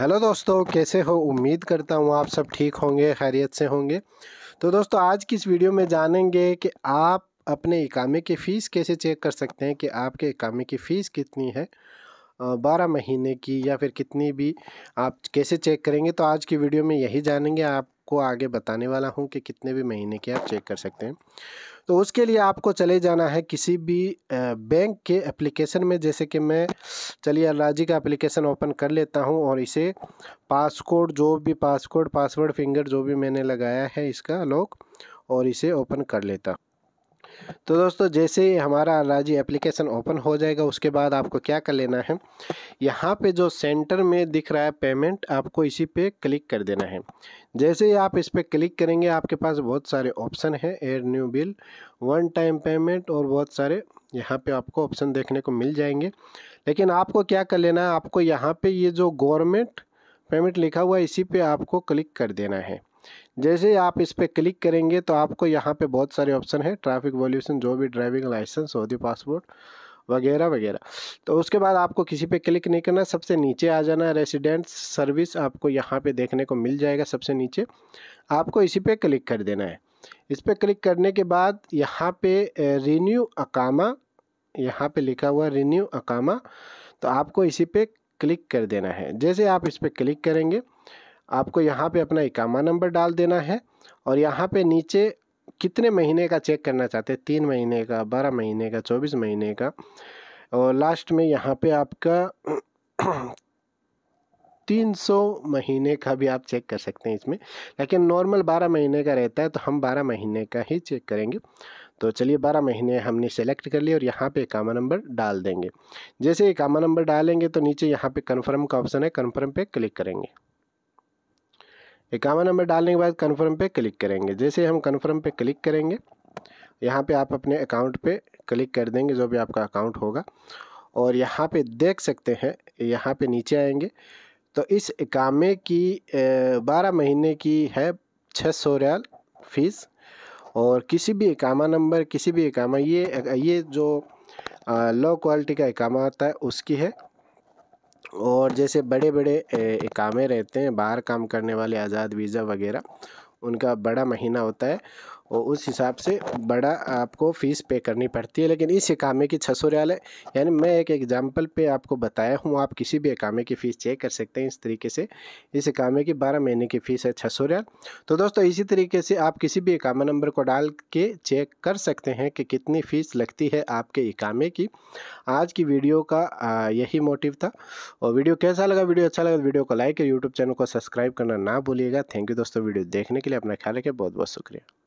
hello दोस्तों कैसे हो उम्मीद करता हूँ आप सब ठीक होंगे खैरियत से होंगे तो दोस्तों आज की इस वीडियो में जानेंगे कि आप अपने इकामे की फ़ीस कैसे चेक कर सकते हैं कि आपके इकामे की फ़ीस कितनी है बारह महीने की या फिर कितनी भी आप कैसे चेक करेंगे तो आज की वीडियो में यही जानेंगे आप आपको आगे बताने वाला हूँ कि कितने भी महीने के आप चेक कर सकते हैं तो उसके लिए आपको चले जाना है किसी भी बैंक के एप्लीकेशन में जैसे कि मैं चलिए अलराजी का एप्लीकेशन ओपन कर लेता हूँ और इसे पासकोड जो भी पासकोड पासवर्ड फिंगर जो भी मैंने लगाया है इसका लॉक और इसे ओपन कर लेता तो दोस्तों जैसे ही हमारा राजी एप्लीकेशन ओपन हो जाएगा उसके बाद आपको क्या कर लेना है यहाँ पे जो सेंटर में दिख रहा है पेमेंट आपको इसी पे क्लिक कर देना है जैसे ही आप इस पर क्लिक करेंगे आपके पास बहुत सारे ऑप्शन हैं एयर न्यू बिल वन टाइम पेमेंट और बहुत सारे यहाँ पे आपको ऑप्शन देखने को मिल जाएंगे लेकिन आपको क्या कर लेना है आपको यहाँ पर ये जो गवर्नमेंट पेमेंट लिखा हुआ है इसी पर आपको क्लिक कर देना है जैसे आप इस पर क्लिक करेंगे तो आपको यहाँ पे बहुत सारे ऑप्शन है ट्रैफिक वॉल्यूशन जो भी ड्राइविंग लाइसेंस सऊदी पासपोर्ट वगैरह वगैरह तो उसके बाद आपको किसी पे क्लिक नहीं करना सबसे नीचे आ जाना रेसिडेंट सर्विस आपको यहाँ पे देखने को मिल जाएगा सबसे नीचे आपको इसी पे क्लिक कर देना है इस पर क्लिक करने के बाद यहाँ पे रीन्यू अकामा यहाँ पे लिखा हुआ रीन्यू अकामा तो आपको इसी पे क्लिक कर देना है जैसे आप इस पर क्लिक करेंगे आपको यहाँ पे अपना इकामा नंबर डाल देना है और यहाँ पे नीचे कितने महीने का चेक करना चाहते हैं तीन महीने का बारह महीने का चौबीस महीने का और लास्ट में यहाँ पे आपका तीन सौ महीने का भी आप चेक कर सकते हैं इसमें लेकिन नॉर्मल बारह महीने का रहता है तो हम बारह महीने का ही चेक करेंगे तो चलिए बारह महीने हमने सेलेक्ट कर लिया और यहाँ पे कामा नंबर डाल देंगे जैसे कामा नंबर डालेंगे तो नीचे यहाँ पे कन्फर्म का ऑप्शन है कन्फर्म पे क्लिक करेंगे इक्यावन नंबर डालने के बाद कन्फर्म पर क्लिक करेंगे जैसे हम कन्फर्म पे क्लिक करेंगे यहाँ पर आप अपने अकाउंट पर क्लिक कर देंगे जो भी आपका अकाउंट होगा और यहाँ पे देख सकते हैं यहाँ पे नीचे आएंगे तो इस इकामे की बारह महीने की है छः सौ रियाल फीस और किसी भी इकामा नंबर किसी भी इकामा ये ये जो लो क्वालिटी का इकामा आता है उसकी है और जैसे बड़े बड़े इकामे रहते हैं बाहर काम करने वाले आज़ाद वीज़ा वगैरह उनका बड़ा महीना होता है और उस हिसाब से बड़ा आपको फ़ीस पे करनी पड़ती है लेकिन इस एकामे की छः सौ रियाल है यानी मैं एक एग्ज़ाम्पल पे आपको बताया हूँ आप किसी भी एकामे की फ़ीस चेक कर सकते हैं इस तरीके से इस एकामे की बारह महीने की फ़ीस है छः सौ रियाल तो दोस्तों इसी तरीके से आप किसी भी एकामा नंबर को डाल के चेक कर सकते हैं कि कितनी फ़ीस लगती है आपके एकामे की आज की वीडियो का यही मोटिव था और वीडियो कैसा लगा वीडियो अच्छा लगा वीडियो तो को लाइक और यूट्यूब चैनल को सब्सक्राइब करना ना भूलिएगा थैंक यू दोस्तों वीडियो देखने के लिए अपना ख्याल रखें बहुत बहुत शुक्रिया